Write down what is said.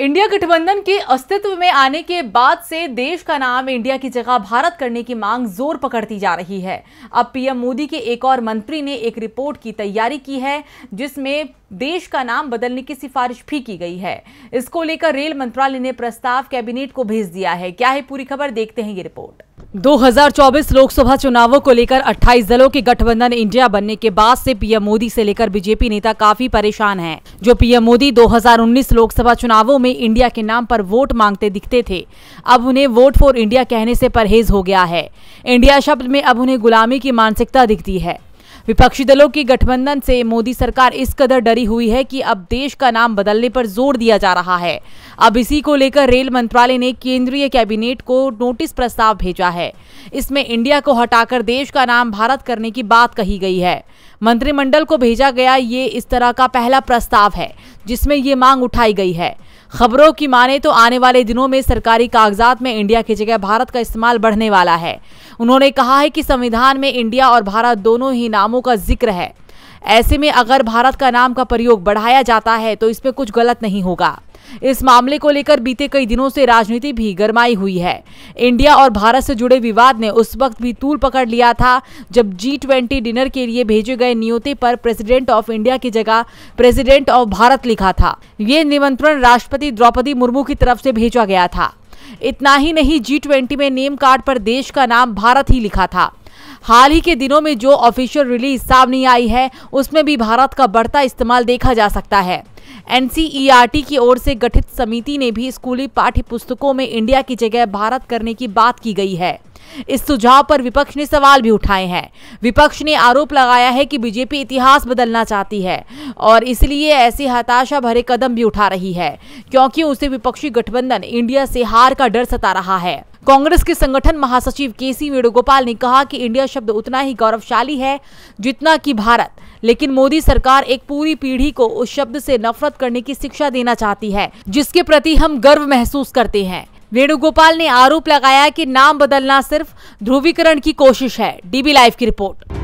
India गठबंधन के अस्तित्व में आने के बाद से देश का नाम इंडिया की जगह भारत करने की मांग जोर पकड़ती जा रही है अब पीएम मोदी के एक और मंत्री ने एक रिपोर्ट की तैयारी की है जिसमें देश का नाम बदलने की सिफारिश भी की गई है इसको लेकर रेल मंत्रालय ने प्रस्ताव कैबिनेट को भेज दिया है क्या है पूरी खबर देखते हैं ये रिपोर्ट 2024 लोकसभा चुनावों को लेकर 28 दलों के गठबंधन इंडिया बनने के बाद से पीएम मोदी से लेकर बीजेपी नेता काफी परेशान हैं, जो पीएम मोदी 2019 लोकसभा चुनावों में में इंडिया के नाम पर वोट मांगते दिखते थे अब उन्हें वोट फॉर इंडिया कहने से परहेज हो गया है इंडिया शब्द में अब उन्हें गुलामी की मानसिकता दिखती है विपक्षी दलों के गठबंधन से मोदी सरकार इस कदर डरी हुई है कि अब देश का नाम बदलने पर जोर दिया जा रहा है अब इसी को लेकर रेल मंत्रालय ने केंद्रीय कैबिनेट को नोटिस प्रस्ताव भेजा है इसमें इंडिया को हटाकर देश का नाम भारत करने की बात कही गई है मंत्रिमंडल को भेजा गया ये इस तरह का पहला प्रस्ताव है जिसमें ये मांग उठाई गई है खबरों की माने तो आने वाले दिनों में सरकारी कागजात में इंडिया की जगह भारत का इस्तेमाल बढ़ने वाला है उन्होंने कहा है कि संविधान में इंडिया और भारत दोनों ही नामों का जिक्र है ऐसे में अगर भारत का नाम का प्रयोग बढ़ाया जाता है तो इसमें कुछ गलत नहीं होगा इस मामले को लेकर बीते कई दिनों से राजनीति भी गरमाई हुई है इंडिया और भारत से जुड़े विवाद ने उस वक्त भी तूल पकड़ लिया था जब जी डिनर के लिए भेजे गए नियोते पर प्रेसिडेंट ऑफ इंडिया की जगह प्रेसिडेंट ऑफ भारत लिखा था ये निमंत्रण राष्ट्रपति द्रौपदी मुर्मू की तरफ से भेजा गया था इतना ही नहीं जी ट्वेंटी में नेम कार्ड पर देश का नाम भारत ही लिखा था हाल ही के दिनों में जो ऑफिशियल रिलीज सामने आई है उसमें भी भारत का बढ़ता इस्तेमाल देखा जा सकता है एनसीईआरटी की ओर से गठित समिति ने भी स्कूली पाठ्य पुस्तकों में इंडिया की जगह भारत करने की बात की गई है इस सुझाव पर विपक्ष ने सवाल भी उठाए हैं विपक्ष ने आरोप लगाया है कि बीजेपी इतिहास बदलना चाहती है और इसलिए ऐसी हताशा भरे कदम भी उठा रही है क्योंकि उसे विपक्षी गठबंधन इंडिया से हार का डर सता रहा है कांग्रेस के संगठन महासचिव के सी वेणुगोपाल ने कहा कि इंडिया शब्द उतना ही गौरवशाली है जितना कि भारत लेकिन मोदी सरकार एक पूरी पीढ़ी को उस शब्द से नफरत करने की शिक्षा देना चाहती है जिसके प्रति हम गर्व महसूस करते हैं वेणुगोपाल ने आरोप लगाया कि नाम बदलना सिर्फ ध्रुवीकरण की कोशिश है डीबी लाइव की रिपोर्ट